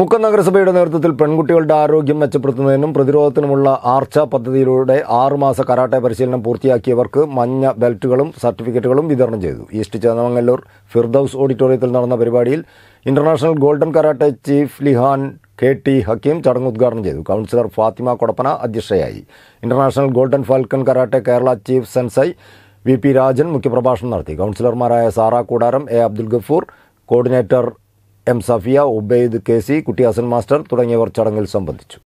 മുക്കം നഗരസഭയുടെ നേതൃത്വത്തിൽ പെൺകുട്ടികളുടെ ആരോഗ്യം മെച്ചപ്പെടുത്തുന്നതിനും പ്രതിരോധത്തിനുമുള്ള ആർച്ച പദ്ധതിയിലൂടെ ആറുമാസ കരാട്ടെ പരിശീലനം പൂർത്തിയാക്കിയവർക്ക് മഞ്ഞ ബെൽറ്റുകളും സർട്ടിഫിക്കറ്റുകളും വിതരണം ചെയ്തു ഈസ്റ്റ് ചേന്നമംഗല്ലൂർ ഫിർദൌസ് ഓഡിറ്റോറിയത്തിൽ നടന്ന പരിപാടിയിൽ international golden karate chief Lihan K T Hakkim ചടങ്ങ് ഉദ്ഘാടനം ചെയ്തു കൗൺസിലർ ഫാത്തിമ കൊടപ്പന അധ്യക്ഷയായി international golden falcon karate Kerala chief sensei V P Rajan മുഖ്യപ്രഭാഷണം നടത്തി കൗൺസിലർമാരായ Sara Koodaram A Abdul Gafoor coordinator M Safiya Ubaid K C Kuttiyasan master തുടങ്ങിയവർ ചടങ്ങിൽ സംബന്ധിച്ചു